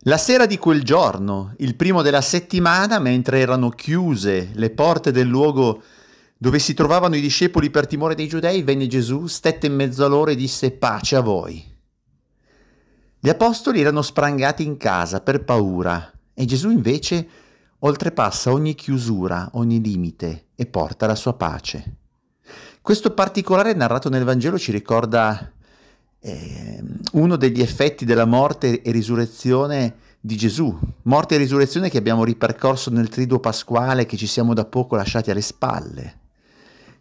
La sera di quel giorno, il primo della settimana, mentre erano chiuse le porte del luogo dove si trovavano i discepoli per timore dei giudei, venne Gesù, stette in mezzo a loro e disse pace a voi. Gli apostoli erano sprangati in casa per paura e Gesù invece oltrepassa ogni chiusura, ogni limite e porta la sua pace. Questo particolare narrato nel Vangelo ci ricorda eh, uno degli effetti della morte e risurrezione di Gesù, morte e risurrezione che abbiamo ripercorso nel triduo pasquale che ci siamo da poco lasciati alle spalle.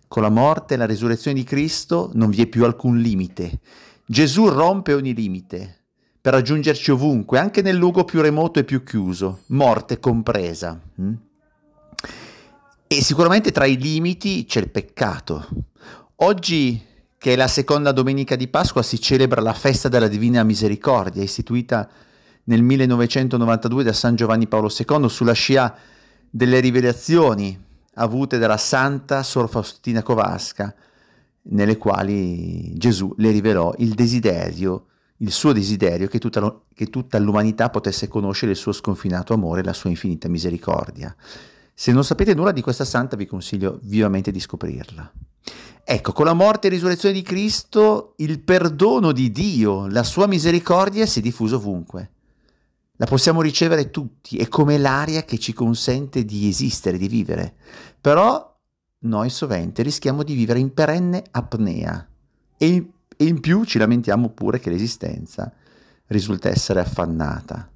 Con la morte e la risurrezione di Cristo non vi è più alcun limite. Gesù rompe ogni limite per raggiungerci ovunque, anche nel luogo più remoto e più chiuso, morte compresa. Mm? E sicuramente tra i limiti c'è il peccato. Oggi che è la seconda domenica di Pasqua si celebra la festa della Divina Misericordia, istituita nel 1992 da San Giovanni Paolo II sulla scia delle rivelazioni avute dalla Santa Sor Faustina Covasca, nelle quali Gesù le rivelò il desiderio, il suo desiderio che tutta, che tutta l'umanità potesse conoscere il suo sconfinato amore e la sua infinita misericordia. Se non sapete nulla di questa santa vi consiglio vivamente di scoprirla. Ecco, con la morte e risurrezione di Cristo, il perdono di Dio, la sua misericordia si è diffusa ovunque. La possiamo ricevere tutti, è come l'aria che ci consente di esistere, di vivere. Però noi sovente rischiamo di vivere in perenne apnea e in, e in più ci lamentiamo pure che l'esistenza risulta essere affannata.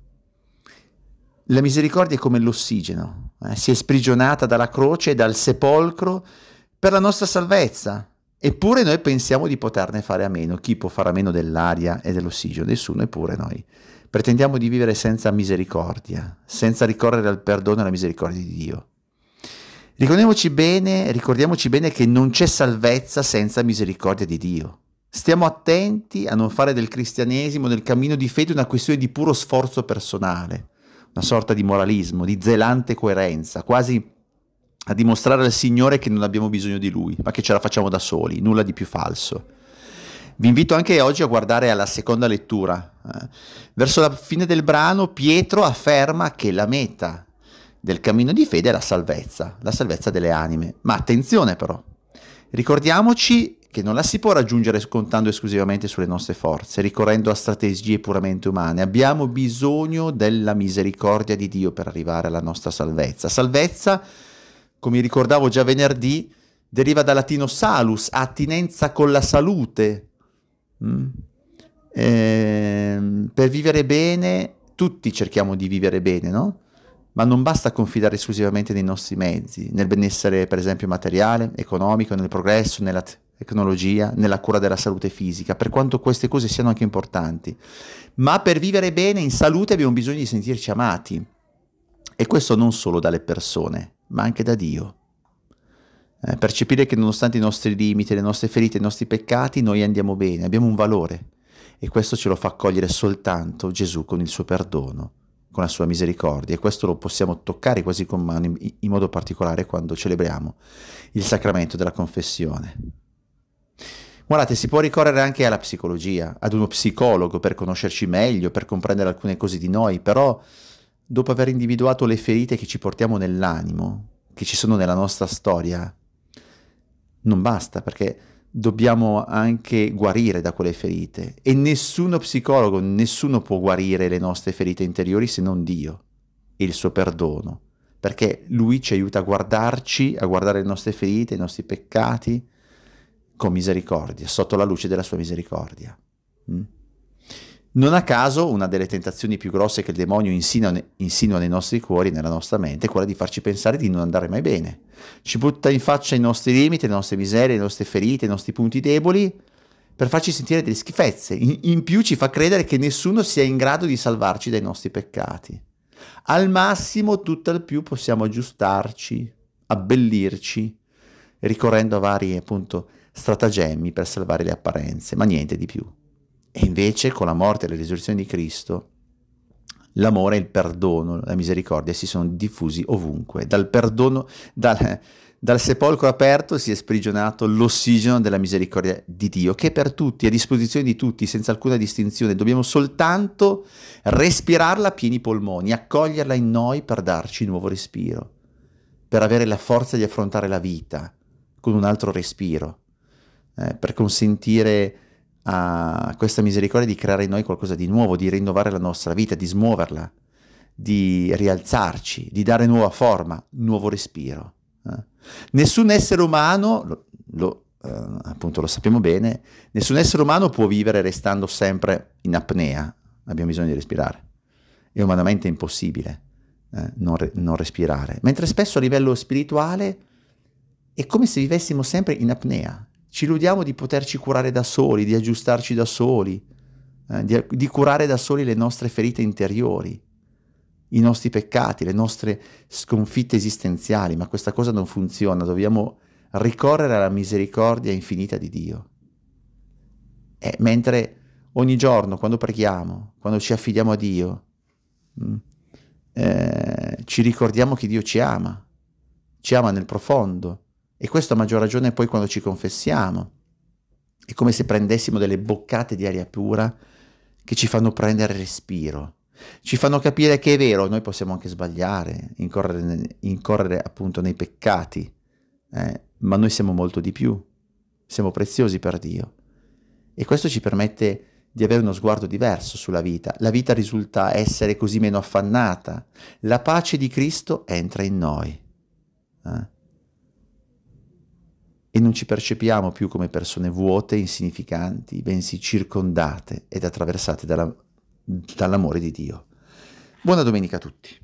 La misericordia è come l'ossigeno, eh? si è sprigionata dalla croce e dal sepolcro per la nostra salvezza. Eppure noi pensiamo di poterne fare a meno. Chi può fare a meno dell'aria e dell'ossigeno? Nessuno, eppure noi. Pretendiamo di vivere senza misericordia, senza ricorrere al perdono e alla misericordia di Dio. Ricordiamoci bene, ricordiamoci bene che non c'è salvezza senza misericordia di Dio. Stiamo attenti a non fare del cristianesimo, del cammino di fede, una questione di puro sforzo personale, una sorta di moralismo, di zelante coerenza, quasi a dimostrare al Signore che non abbiamo bisogno di Lui, ma che ce la facciamo da soli, nulla di più falso. Vi invito anche oggi a guardare alla seconda lettura. Eh, verso la fine del brano Pietro afferma che la meta del cammino di fede è la salvezza, la salvezza delle anime. Ma attenzione però, ricordiamoci che non la si può raggiungere scontando esclusivamente sulle nostre forze, ricorrendo a strategie puramente umane. Abbiamo bisogno della misericordia di Dio per arrivare alla nostra salvezza. Salvezza come ricordavo già venerdì, deriva dal latino salus, attinenza con la salute. Mm? Eh, per vivere bene, tutti cerchiamo di vivere bene, no? Ma non basta confidare esclusivamente nei nostri mezzi, nel benessere per esempio materiale, economico, nel progresso, nella tecnologia, nella cura della salute fisica, per quanto queste cose siano anche importanti. Ma per vivere bene in salute abbiamo bisogno di sentirci amati. E questo non solo dalle persone, ma anche da Dio. Eh, percepire che nonostante i nostri limiti, le nostre ferite, i nostri peccati, noi andiamo bene, abbiamo un valore e questo ce lo fa accogliere soltanto Gesù con il suo perdono, con la sua misericordia e questo lo possiamo toccare quasi con mano in, in modo particolare quando celebriamo il sacramento della confessione. Guardate, si può ricorrere anche alla psicologia, ad uno psicologo per conoscerci meglio, per comprendere alcune cose di noi, però dopo aver individuato le ferite che ci portiamo nell'animo, che ci sono nella nostra storia, non basta perché dobbiamo anche guarire da quelle ferite e nessuno psicologo, nessuno può guarire le nostre ferite interiori se non Dio e il suo perdono, perché lui ci aiuta a guardarci, a guardare le nostre ferite, i nostri peccati con misericordia, sotto la luce della sua misericordia. Mm? Non a caso una delle tentazioni più grosse che il demonio insinua, insinua nei nostri cuori nella nostra mente è quella di farci pensare di non andare mai bene. Ci butta in faccia i nostri limiti, le nostre miserie, le nostre ferite, i nostri punti deboli per farci sentire delle schifezze. In, in più ci fa credere che nessuno sia in grado di salvarci dai nostri peccati. Al massimo, tutt'al più, possiamo aggiustarci, abbellirci, ricorrendo a vari appunto stratagemmi per salvare le apparenze, ma niente di più. E invece con la morte e la risurrezione di Cristo, l'amore, il perdono, la misericordia si sono diffusi ovunque. Dal perdono, dal, dal sepolcro aperto si è sprigionato l'ossigeno della misericordia di Dio, che è per tutti, è a disposizione di tutti, senza alcuna distinzione. Dobbiamo soltanto respirarla a pieni polmoni, accoglierla in noi per darci nuovo respiro, per avere la forza di affrontare la vita con un altro respiro, eh, per consentire a questa misericordia di creare in noi qualcosa di nuovo, di rinnovare la nostra vita, di smuoverla, di rialzarci, di dare nuova forma, nuovo respiro. Eh? Nessun essere umano, lo, lo, eh, appunto lo sappiamo bene, nessun essere umano può vivere restando sempre in apnea, abbiamo bisogno di respirare. È umanamente impossibile eh, non, re non respirare. Mentre spesso a livello spirituale è come se vivessimo sempre in apnea, ci illudiamo di poterci curare da soli, di aggiustarci da soli, eh, di, di curare da soli le nostre ferite interiori, i nostri peccati, le nostre sconfitte esistenziali, ma questa cosa non funziona, dobbiamo ricorrere alla misericordia infinita di Dio. E eh, mentre ogni giorno, quando preghiamo, quando ci affidiamo a Dio, mm, eh, ci ricordiamo che Dio ci ama, ci ama nel profondo, e questo a maggior ragione poi quando ci confessiamo. È come se prendessimo delle boccate di aria pura che ci fanno prendere respiro, ci fanno capire che è vero, noi possiamo anche sbagliare, incorrere, incorrere appunto nei peccati, eh? ma noi siamo molto di più, siamo preziosi per Dio. E questo ci permette di avere uno sguardo diverso sulla vita. La vita risulta essere così meno affannata. La pace di Cristo entra in noi. Eh? e non ci percepiamo più come persone vuote e insignificanti, bensì circondate ed attraversate dalla, dall'amore di Dio. Buona domenica a tutti.